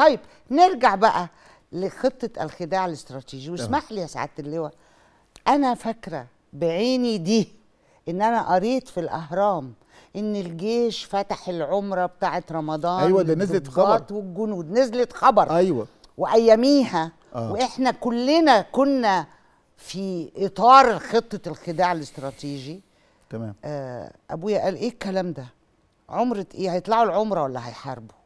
طيب نرجع بقى لخطه الخداع الاستراتيجي واسمح لي يا سعاده اللواء انا فاكره بعيني دي ان انا قريت في الاهرام ان الجيش فتح العمره بتاعه رمضان ايوه ده نزلت خبر والجنود نزلت خبر ايوه واياميها آه. واحنا كلنا كنا في اطار خطه الخداع الاستراتيجي تمام آه ابويا قال ايه الكلام ده عمره ايه هيطلعوا العمره ولا هيحاربوا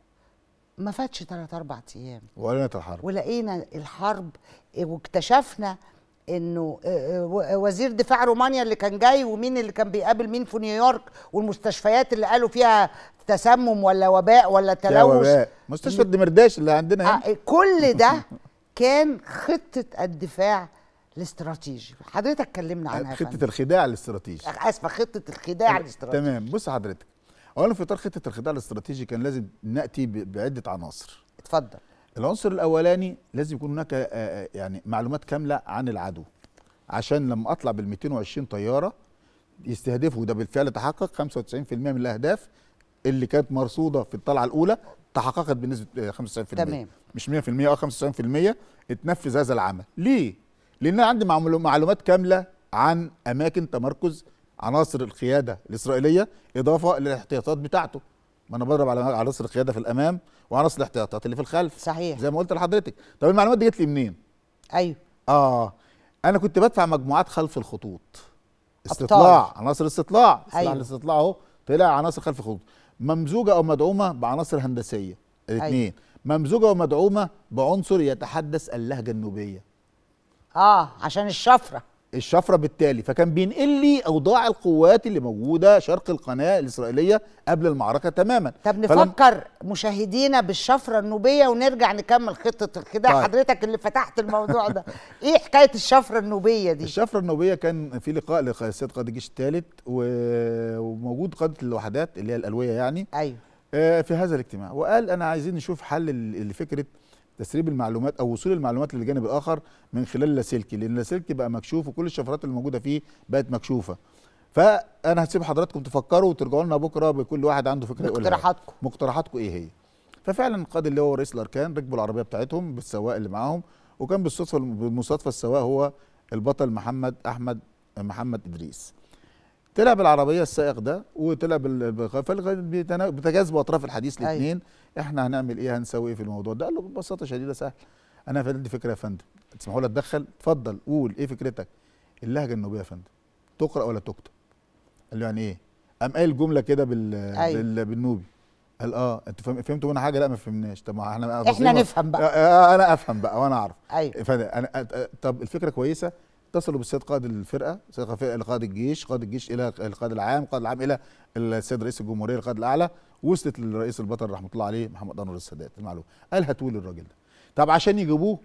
ما فاتش ثلاث أربع أيام ولقينا الحرب ولقينا الحرب واكتشفنا انه آه، آه، وزير دفاع رومانيا اللي كان جاي ومين اللي كان بيقابل مين في نيويورك والمستشفيات اللي قالوا فيها تسمم ولا وباء ولا تلوث وباء. مستشفى الدمرداش اللي عندنا هنا آه كل ده كان خطه الدفاع الاستراتيجي حضرتك اتكلمنا عنها خطه الخداع الاستراتيجي آه، اسفه خطه الخداع الاستراتيجي تمام بص حضرتك اولا في اطار خطه الخداع الاستراتيجي كان لازم ناتي بعده عناصر اتفضل العنصر الاولاني لازم يكون هناك آه، آه، يعني معلومات كامله عن العدو عشان لما اطلع بال 220 طياره يستهدفوا وده بالفعل تحقق 95% من الاهداف اللي كانت مرصوده في الطلعه الاولى تحققت بنسبه 95% آه، تمام مش 100% اه 95% اتنفذ هذا العمل ليه؟ لان عندي معلومات كامله عن اماكن تمركز عناصر القياده الاسرائيليه اضافه للاحتياطات بتاعته ما انا بضرب على عناصر القياده في الامام وعناصر الاحتياطات اللي في الخلف صحيح زي ما قلت لحضرتك طب المعلومات دي جت لي منين ايوه اه انا كنت بدفع مجموعات خلف الخطوط استطلاع أبطال. عناصر استطلاع أيوه. استطلاع أيوه. الاستطلاع اهو طلع عناصر خلف الخطوط ممزوجه او مدعومه بعناصر هندسيه الاثنين أيوه. ممزوجه ومدعومه بعنصر يتحدث اللهجه النوبيه اه عشان الشفره الشفره بالتالي فكان بينقل لي اوضاع القوات اللي موجوده شرق القناه الاسرائيليه قبل المعركه تماما طب نفكر فلم... مشاهدينا بالشفره النوبيه ونرجع نكمل خطه الخداع طيب. حضرتك اللي فتحت الموضوع ده ايه حكايه الشفره النوبيه دي الشفره النوبيه كان في لقاء لسيد قائد الجيش الثالث و... وموجود قاده الوحدات اللي هي الالويه يعني ايوه آه، في هذا الاجتماع وقال انا عايزين نشوف حل لفكره تسريب المعلومات او وصول المعلومات للجانب الاخر من خلال اللاسلكي لان اللاسلكي بقى مكشوف وكل الشفرات اللي موجوده فيه بقت مكشوفه فانا هسيب حضراتكم تفكروا وترجعوا لنا بكره بكل واحد عنده فكره يقولها مقترحاتكم مقترحاتكم ايه هي ففعلا القائد اللي هو رئيس الاركان ركبوا العربيه بتاعتهم بالسواق اللي معاهم وكان بالصدفه بالمصادفه السواق هو البطل محمد احمد محمد ادريس طلع بالعربيه السائق ده وطلع بتجاذبوا اطراف الحديث أيوة. الاثنين احنا هنعمل ايه هنسوي ايه في الموضوع ده قال له ببساطه شديده سهل انا عندي فكره يا فندم تسمحوا لي اتدخل اتفضل قول ايه فكرتك اللهجه النوبيه يا فندم تقرا ولا تكتب قال له يعني ايه قام قايل جمله كده بال... أيوة. بال... بالنوبي قال اه انتوا فهمتوا منها حاجه لا ما فهمناش طب ما احنا احنا نفهم بقى آه،, آه،, آه انا افهم بقى وانا اعرف ايوه فأنا... طب الفكره كويسه اتصلوا بالسيد قائد الفرقه السيد قائد الجيش قائد الجيش الى القائد العام قائد العام الى السيد رئيس الجمهوريه القائد الاعلى وصلت للرئيس البطل رحمه الله عليه محمد انور السادات المعلومه قال هاتوا لي الراجل ده طب عشان يجيبوه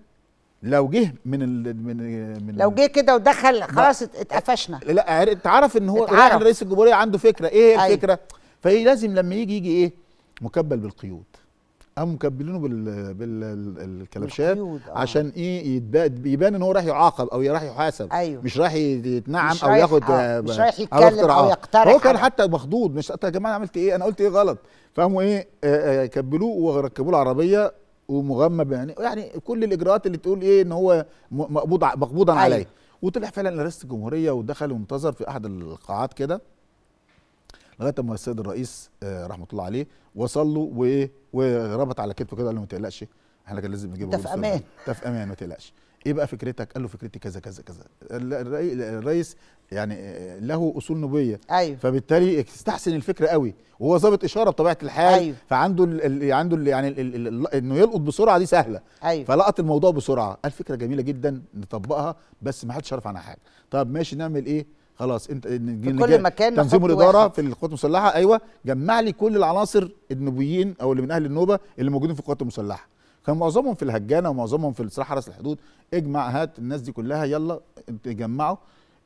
لو جه من ال من من لو جه كده ودخل خلاص اتقفشنا لا انت عارف ان هو اتعرف. يعني رئيس الجمهوريه عنده فكره ايه هي أيوة. الفكره أيوه. فلازم لما يجي يجي ايه مكبل بالقيود قاموا مكبلينه بالكلبشات آه. عشان ايه يتبقى يبان ان هو رايح يعاقب او رايح يحاسب أيوه. مش رايح يتنعم مش او ياخد آه. مش رايح يتكلم او, أو يقترح هو كان حتى مخضوض مش يا جماعه عملت ايه انا قلت ايه غلط فقاموا ايه آه،, آه كبلوه وركبوه العربيه ومغمى يعني يعني كل الاجراءات اللي تقول ايه ان هو مقبوض مقبوضا أيوه. عليه وطلع فعلا لرئيس الجمهوريه ودخل وانتظر في احد القاعات كده لغايه ما السيد الرئيس آه، رحمه الله عليه وصل له وربط على كتفه كده قال له ما تقلقش احنا كان لازم نجيبه في امان في امان ما تقلقش ايه بقى فكرتك قال له فكرتي كذا كذا كذا الرئيس يعني آه، له اصول نوبيه أيوه. فبالتالي استحسن الفكره قوي وهو ظابط اشاره بطبيعه الحال أيوه. فعنده الـ عنده الـ يعني انه يلقط بسرعه دي سهله أيوه. فلقط الموضوع بسرعه قال فكره جميله جدا نطبقها بس ما حدش عرف عنها حاجه طب ماشي نعمل ايه خلاص انت في كل مكان تنظيم الاداره واحد. في القوات المسلحه ايوه جمع لي كل العناصر النوبيين او اللي من اهل النوبه اللي موجودين في القوات المسلحه كان معظمهم في الهجانه ومعظمهم في سلاح حرس الحدود اجمع هات الناس دي كلها يلا جمعوا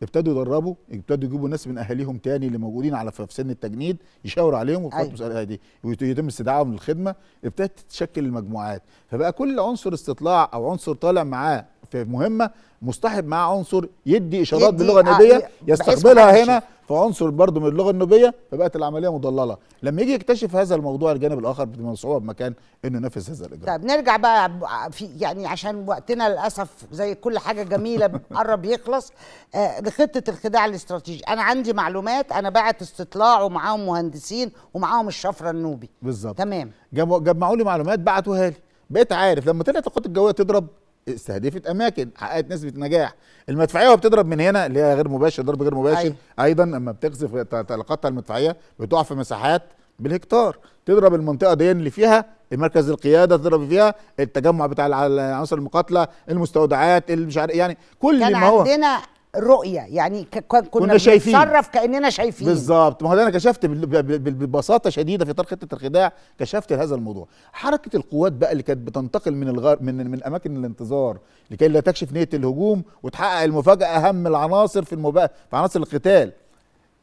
ابتدوا يدربوا ابتدوا يجيبوا ناس من اهاليهم تاني اللي موجودين على في سن التجنيد يشاوروا عليهم وفي أيوة. دي ويتم استدعائهم للخدمه ابتدت تتشكل المجموعات فبقى كل عنصر استطلاع او عنصر طالع معاه في مهمه مصطحب معاه عنصر يدي اشارات باللغه آه، النوبيه يستقبلها هنا فعنصر برضه من اللغه النوبيه فبقت العمليه مضلله لما يجي يكتشف هذا الموضوع الجانب الاخر بتبقى صعوبه بمكان انه ينفذ هذا الاجراء طب نرجع بقى في يعني عشان وقتنا للاسف زي كل حاجه جميله قرب يخلص آه لخطه الخداع الاستراتيجي انا عندي معلومات انا بعت استطلاع ومعاهم مهندسين ومعاهم الشفره النوبي بالظبط تمام جمعوا لي معلومات بعتوها لي بقيت عارف لما طلعت الخطوط الجويه تضرب استهدفت اماكن حققت نسبه نجاح المدفعيه وهي بتضرب من هنا اللي هي غير مباشر ضرب غير مباشر أيوة. ايضا اما بتقذف تلقطها المدفعيه بتقع في مساحات بالهكتار تضرب المنطقه دي اللي فيها مركز القياده تضرب فيها التجمع بتاع العناصر المقاتله المستودعات اللي مش عارف يعني كل ما هو كان عندنا رؤيه يعني كنا, كنا شايفين بنتصرف كاننا شايفين بالظبط ما هو انا كشفت ببساطه شديده في اطار خطه الخداع كشفت هذا الموضوع حركه القوات بقى اللي كانت بتنتقل من الغار من من اماكن الانتظار لكي لا تكشف نيه الهجوم وتحقق المفاجاه اهم العناصر في المبا... في عناصر القتال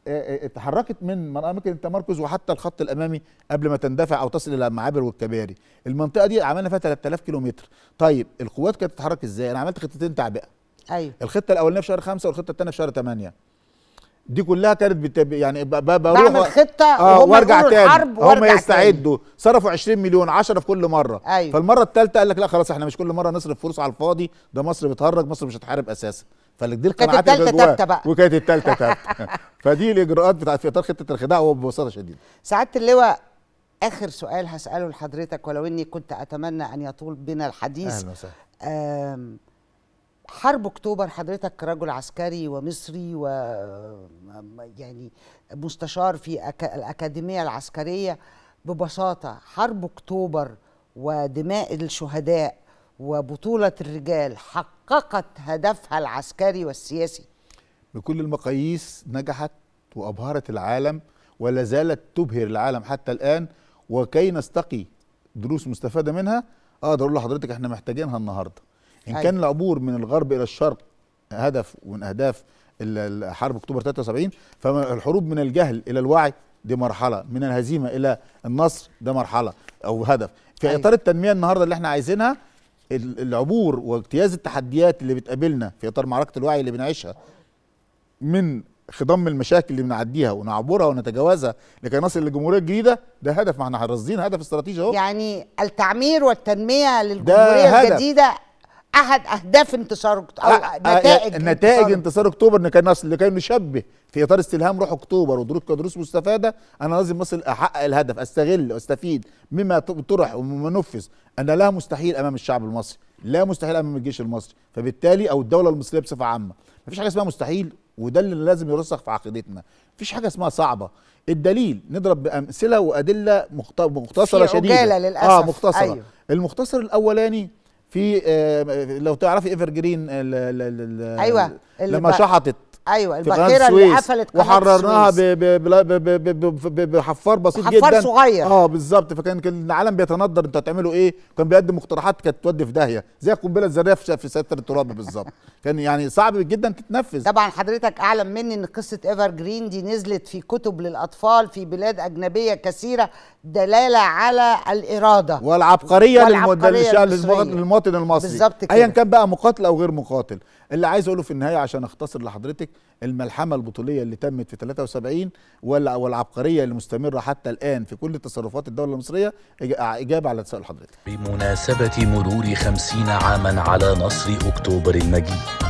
اتحركت من اماكن التمركز وحتى الخط الامامي قبل ما تندفع او تصل الى المعابر والكباري المنطقه دي عملنا فيها 3000 كيلومتر طيب القوات كانت بتتحرك ازاي انا عملت خطتين تعبئه ايوه الخطه الاولانيه في شهر خمسة والخطه الثانيه في شهر ثمانيه دي كلها كانت بتب... يعني بروح بعمل خطه آه وارجع تاني هم يستعدوا صرفوا 20 مليون 10 في كل مره أيوة. فالمره الثالثه قال لك لا خلاص احنا مش كل مره نصرف فلوس على الفاضي ده مصر بتهرج مصر مش هتحارب اساسا فدي القناعات كانت الثالثه ثابته بقى وكانت الثالثه ثابته فدي الاجراءات بتاعت في اطار خطه الخداع وببساطه شديده سعاده اللواء اخر سؤال هساله لحضرتك ولو اني كنت اتمنى ان يطول بنا الحديث اهلا وسهلا حرب اكتوبر حضرتك رجل عسكري ومصري و يعني مستشار في الاكاديميه العسكريه ببساطه حرب اكتوبر ودماء الشهداء وبطوله الرجال حققت هدفها العسكري والسياسي بكل المقاييس نجحت وابهرت العالم ولا زالت تبهر العالم حتى الان وكي نستقي دروس مستفاده منها اقدر آه، اقول لحضرتك احنا محتاجينها النهارده ان أيوة. كان العبور من الغرب الى الشرق هدف ومن اهداف حرب اكتوبر 73 فالحروب من الجهل الى الوعي دي مرحله من الهزيمه الى النصر ده مرحله او هدف في أيوة. اطار التنميه النهارده اللي احنا عايزينها العبور واجتياز التحديات اللي بتقابلنا في اطار معركه الوعي اللي بنعيشها من خضم المشاكل اللي بنعديها ونعبرها ونتجاوزها لكي نصل للجمهوريه الجديده ده هدف ما احنا رصدين هدف استراتيجي اهو يعني التعمير والتنميه للجمهوريه الجديده احد اهداف انتصار أه، او أه، نتائج نتائج انتصار اكتوبر ان كان لكي نشبه في اطار استلهام روح اكتوبر ودروس كدروس مستفاده انا لازم مصر احقق الهدف استغل واستفيد مما طرح ومما نفذ انا لا مستحيل امام الشعب المصري لا مستحيل امام الجيش المصري فبالتالي او الدوله المصريه بصفه عامه مفيش حاجه اسمها مستحيل وده اللي لازم يرسخ في عقيدتنا مفيش حاجه اسمها صعبه الدليل نضرب بامثله وادله مختصره شديده آه، للأسف. اه مختصره أيوه. المختصر الاولاني في آه، لو تعرفي ايفر جرين ايوه لما شحطت ايوه الباخره اللي قفلت وحررناها بحفار بسيط حفار جدا حفار صغير اه بالظبط فكان كان العالم بيتندر انتوا هتعملوا ايه كان بيقدم مقترحات كانت تودي في داهيه زي القنبله الذريه في ستر التراب بالظبط كان يعني صعب جدا تتنفذ طبعا حضرتك اعلم مني ان قصه ايفر جرين دي نزلت في كتب للاطفال في بلاد اجنبيه كثيره دلاله على الاراده والعبقريه, والعبقرية للمواطن المصري بالظبط كده ايا كان بقى مقاتل او غير مقاتل اللي عايز اقوله في النهايه عشان اختصر لحضرتك الملحمه البطوليه اللي تمت في 73 والعبقريه المستمره حتى الان في كل تصرفات الدوله المصريه آه، اجابه على تساؤل حضرتك. بمناسبه مرور 50 عاما على نصر اكتوبر المجيد